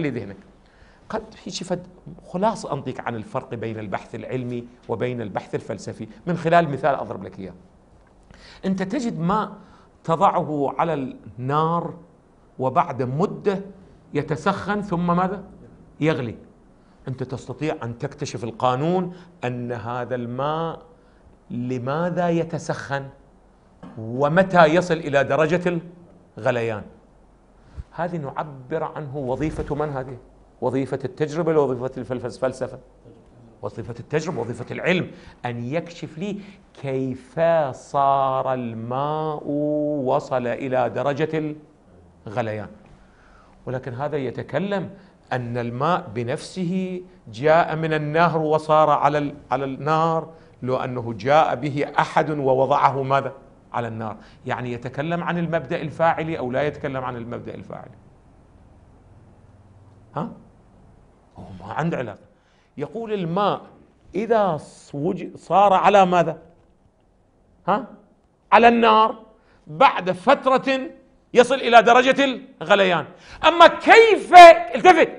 لذهنك قد في شفت خلاصة أنطيك عن الفرق بين البحث العلمي وبين البحث الفلسفي من خلال مثال أضرب لك إياه أنت تجد ماء تضعه على النار وبعد مدة يتسخن ثم ماذا؟ يغلي أنت تستطيع أن تكتشف القانون أن هذا الماء لماذا يتسخن ومتى يصل إلى درجة الغليان هذه نعبر عنه وظيفة من هذه وظيفة التجربة وظيفة الفلسفة وظيفة التجربة وظيفة العلم أن يكشف لي كيف صار الماء وصل إلى درجة الغليان ولكن هذا يتكلم أن الماء بنفسه جاء من النهر وصار على على النار لو أنه جاء به أحد ووضعه ماذا؟ على النار يعني يتكلم عن المبدأ الفاعلي أو لا يتكلم عن المبدأ الفاعلي ها؟ هو ما عنده علاقة يقول الماء إذا صار على ماذا ها؟ على النار بعد فترة يصل إلى درجة الغليان أما كيف التفت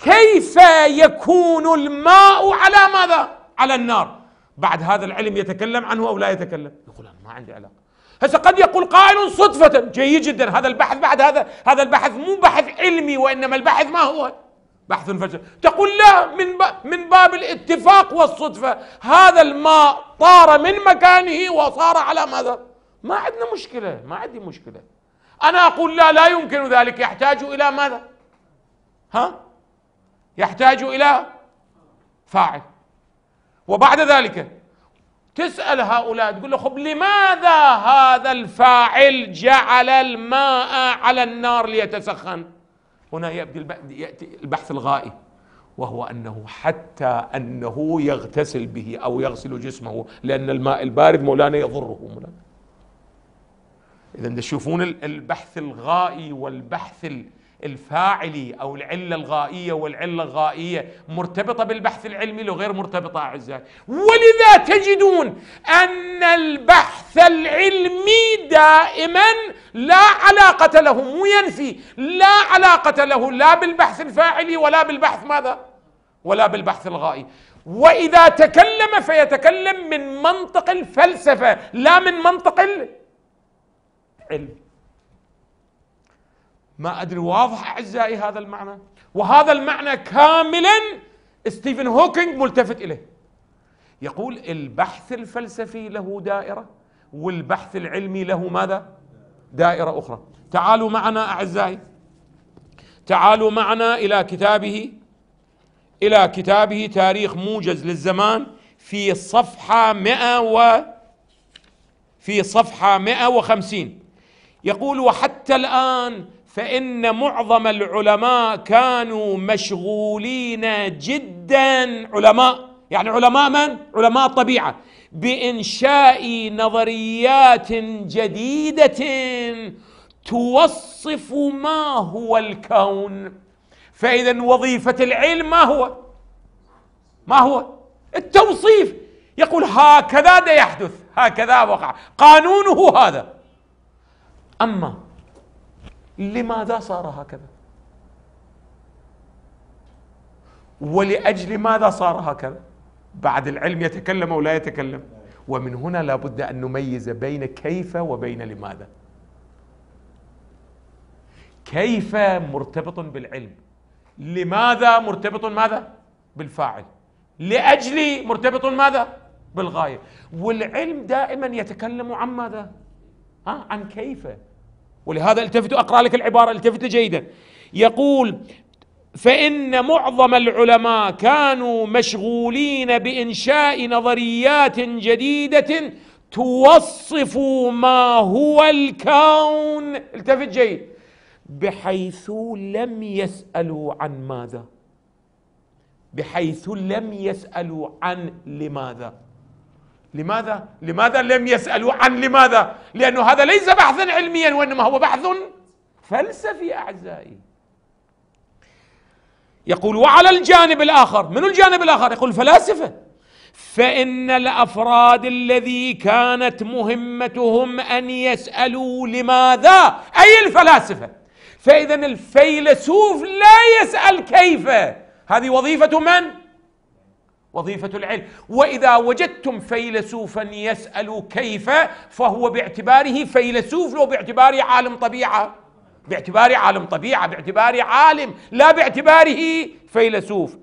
كيف يكون الماء على ماذا على النار بعد هذا العلم يتكلم عنه او لا يتكلم يقول انا ما عندي علاقه هسه قد يقول قائل صدفة جيد جدا هذا البحث بعد هذا هذا البحث مو بحث علمي وإنما البحث ما هو بحث فلسفي تقول لا من من باب الاتفاق والصدفة هذا الماء طار من مكانه وصار على ماذا ما عندنا مشكلة ما عندي مشكلة أنا أقول لا لا يمكن ذلك يحتاج إلى ماذا ها يحتاج إلى فاعل وبعد ذلك تسأل هؤلاء تقول له خب لماذا هذا الفاعل جعل الماء على النار ليتسخن هنا يأتي البحث الغائي وهو أنه حتى أنه يغتسل به أو يغسل جسمه لأن الماء البارد مولانا يضره مولانا إذا تشوفون البحث الغائي والبحث الفاعلي او العله الغائيه والعله الغائيه مرتبطه بالبحث العلمي لو غير مرتبطه اعزائي ولذا تجدون ان البحث العلمي دائما لا علاقه له مو ينفي لا علاقه له لا بالبحث الفاعلي ولا بالبحث ماذا ولا بالبحث الغائي واذا تكلم فيتكلم من منطق الفلسفه لا من منطق العلم ما أدري واضح أعزائي هذا المعنى وهذا المعنى كاملا ستيفن هوكينج ملتفت إليه يقول البحث الفلسفي له دائرة والبحث العلمي له ماذا دائرة أخرى تعالوا معنا أعزائي تعالوا معنا إلى كتابه إلى كتابه تاريخ موجز للزمان في صفحة 100 و في صفحة 150 يقول وحتى الآن فان معظم العلماء كانوا مشغولين جدا علماء يعني علماء من علماء الطبيعه بانشاء نظريات جديده توصف ما هو الكون فاذا وظيفه العلم ما هو ما هو التوصيف يقول هكذا ده يحدث هكذا وقع قانونه هذا اما لماذا صار هكذا ولأجل ماذا صار هكذا بعد العلم يتكلم أو لا يتكلم ومن هنا لابد أن نميز بين كيف وبين لماذا كيف مرتبط بالعلم لماذا مرتبط ماذا بالفاعل لأجل مرتبط ماذا بالغاية والعلم دائما يتكلم عن ماذا ها عن كيف ولهذا التفت اقرا لك العباره التفت جيدا يقول فان معظم العلماء كانوا مشغولين بانشاء نظريات جديده توصف ما هو الكون التفت جيد بحيث لم يسالوا عن ماذا بحيث لم يسالوا عن لماذا لماذا لماذا لم يسألوا عن لماذا لأنه هذا ليس بحثا علميا وإنما هو بحث فلسفي أعزائي يقول وعلى الجانب الآخر من الجانب الآخر يقول الفلاسفة فإن الأفراد الذي كانت مهمتهم أن يسألوا لماذا أي الفلاسفة فإذا الفيلسوف لا يسأل كيف هذه وظيفة من؟ وظيفة العلم وإذا وجدتم فيلسوفا يسأل كيف فهو باعتباره فيلسوف لو باعتباره عالم طبيعة باعتباره عالم طبيعة باعتباره عالم لا باعتباره فيلسوف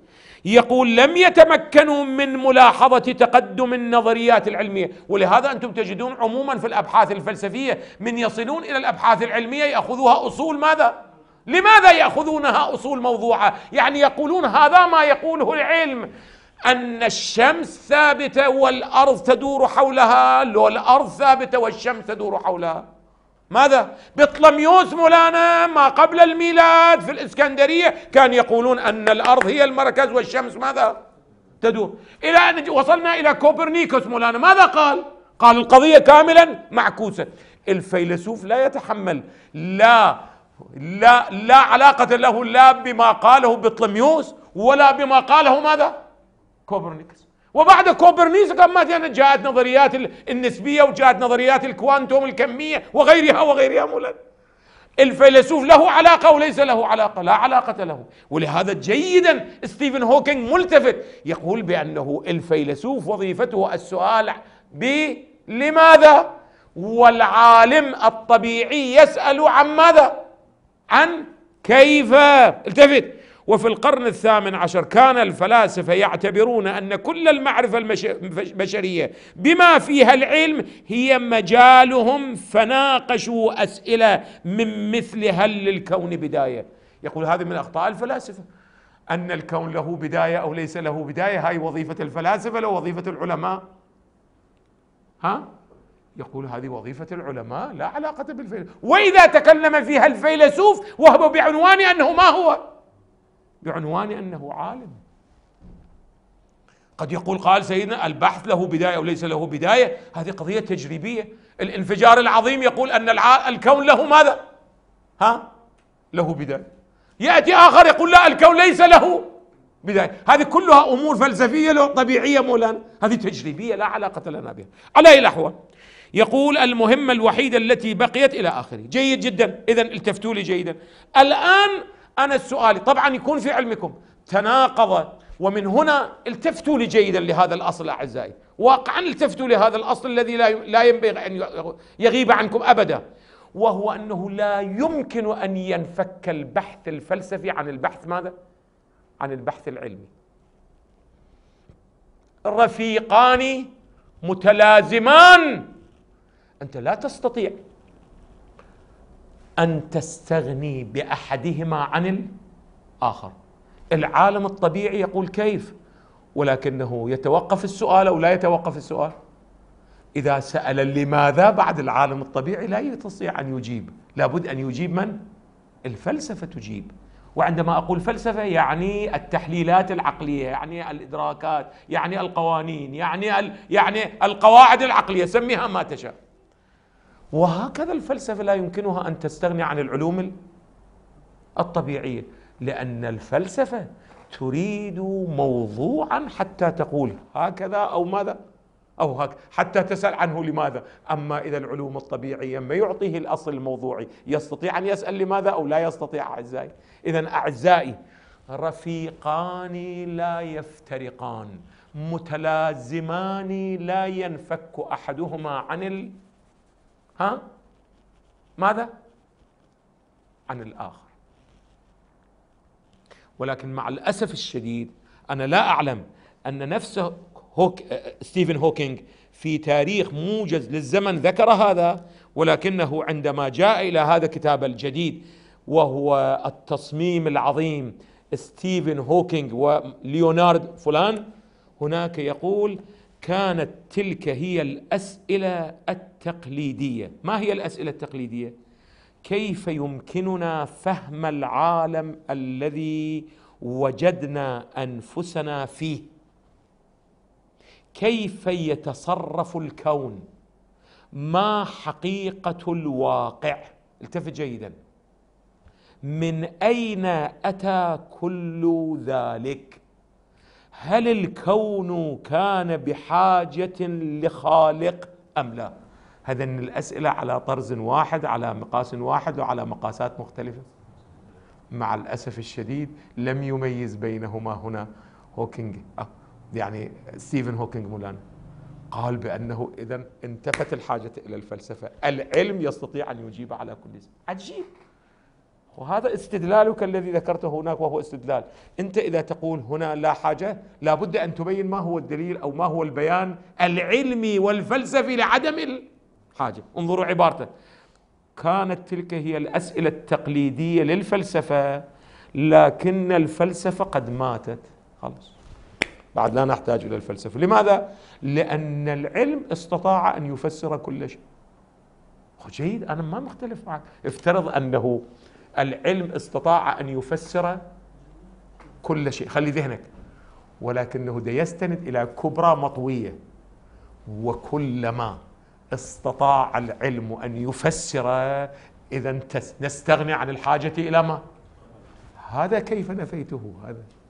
يقول لم يتمكنوا من ملاحظة تقدم النظريات العلمية ولهذا أنتم تجدون عموما في الأبحاث الفلسفية من يصلون إلى الأبحاث العلمية يأخذوها أصول ماذا؟ لماذا يأخذونها أصول موضوعة؟ يعني يقولون هذا ما يقوله العلم أن الشمس ثابتة والأرض تدور حولها لو الأرض ثابتة والشمس تدور حولها ماذا؟ بطلميوس مولانا ما قبل الميلاد في الإسكندرية كان يقولون أن الأرض هي المركز والشمس ماذا؟ تدور إلى أن وصلنا إلى كوبرنيكوس مولانا ماذا قال؟ قال القضية كاملا معكوسة الفيلسوف لا يتحمل لا لا لا علاقة له لا بما قاله بطلميوس ولا بما قاله ماذا؟ كوبرنيكس وبعد كوبرنيكس كمان يعني جاءت نظريات النسبيه وجاءت نظريات الكوانتوم الكميه وغيرها وغيرها مولد الفيلسوف له علاقه وليس له علاقه لا علاقه له ولهذا جيدا ستيفن هوكينج ملتفت يقول بانه الفيلسوف وظيفته السؤال بلماذا لماذا والعالم الطبيعي يسال عن ماذا عن كيف التفت وفي القرن الثامن عشر كان الفلاسفة يعتبرون أن كل المعرفة البشرية بما فيها العلم هي مجالهم فناقشوا أسئلة من مثل هل للكون بداية يقول هذه من أخطاء الفلاسفة أن الكون له بداية أو ليس له بداية هاي وظيفة الفلاسفة لو وظيفة العلماء ها يقول هذه وظيفة العلماء لا علاقة بالفيلسوف وإذا تكلم فيها الفيلسوف وهب بعنوان أنه ما هو بعنوان أنه عالم قد يقول قال سيدنا البحث له بداية وليس له بداية هذه قضية تجريبية الانفجار العظيم يقول أن الكون له ماذا ها له بداية يأتي آخر يقول لا الكون ليس له بداية هذه كلها أمور فلسفية لو طبيعية مولانا هذه تجريبية لا علاقة لنا بها على أي الأحوال يقول المهمة الوحيدة التي بقيت إلى آخره جيد جدا إذا التفتوا لي جيدا الآن أنا السؤال طبعا يكون في علمكم تناقض ومن هنا التفتوا لي جيدا لهذا الأصل أعزائي واقعا التفتوا لهذا الأصل الذي لا ينبغي أن يغيب عنكم أبدا وهو أنه لا يمكن أن ينفك البحث الفلسفي عن البحث ماذا؟ عن البحث العلمي رفيقان متلازمان أنت لا تستطيع أن تستغني بأحدهما عن الآخر العالم الطبيعي يقول كيف ولكنه يتوقف السؤال أو لا يتوقف السؤال إذا سأل لماذا بعد العالم الطبيعي لا يستطيع أن يجيب لابد أن يجيب من؟ الفلسفة تجيب وعندما أقول فلسفة يعني التحليلات العقلية يعني الإدراكات يعني القوانين يعني, يعني القواعد العقلية سميها ما تشاء وهكذا الفلسفة لا يمكنها أن تستغني عن العلوم الطبيعية لأن الفلسفة تريد موضوعا حتى تقول هكذا أو ماذا أو هكذا حتى تسأل عنه لماذا أما إذا العلوم الطبيعية ما يعطيه الأصل الموضوعي يستطيع أن يسأل لماذا أو لا يستطيع أعزائي إذا أعزائي رفيقان لا يفترقان متلازمان لا ينفك أحدهما عن ها ماذا عن الآخر ولكن مع الأسف الشديد أنا لا أعلم أن نفسه هوك ستيفن هوكينج في تاريخ موجز للزمن ذكر هذا ولكنه عندما جاء إلى هذا الكتاب الجديد وهو التصميم العظيم ستيفن هوكينج وليونارد فلان هناك يقول كانت تلك هي الاسئله التقليديه ما هي الاسئله التقليديه كيف يمكننا فهم العالم الذي وجدنا انفسنا فيه كيف يتصرف الكون ما حقيقه الواقع التفت جيدا من اين اتى كل ذلك هل الكون كان بحاجه لخالق ام لا هذا الاسئله على طرز واحد على مقاس واحد وعلى مقاسات مختلفه مع الاسف الشديد لم يميز بينهما هنا هوكينج يعني ستيفن هوكينج مولان قال بانه اذا انتفت الحاجه الى الفلسفه العلم يستطيع ان يجيب على كل شيء عجيب وهذا استدلالك الذي ذكرته هناك وهو استدلال أنت إذا تقول هنا لا حاجة لابد أن تبين ما هو الدليل أو ما هو البيان العلمي والفلسفي لعدم الحاجة انظروا عبارته كانت تلك هي الأسئلة التقليدية للفلسفة لكن الفلسفة قد ماتت خلص بعد لا نحتاج إلى الفلسفة لماذا؟ لأن العلم استطاع أن يفسر كل شيء جيد أنا ما مختلف معك افترض أنه العلم استطاع أن يفسر كل شيء خلي ذهنك ولكنه ده يستند إلى كبرى مطوية وكلما استطاع العلم أن يفسر إذا نستغني عن الحاجة إلى ما هذا كيف نفيته هذا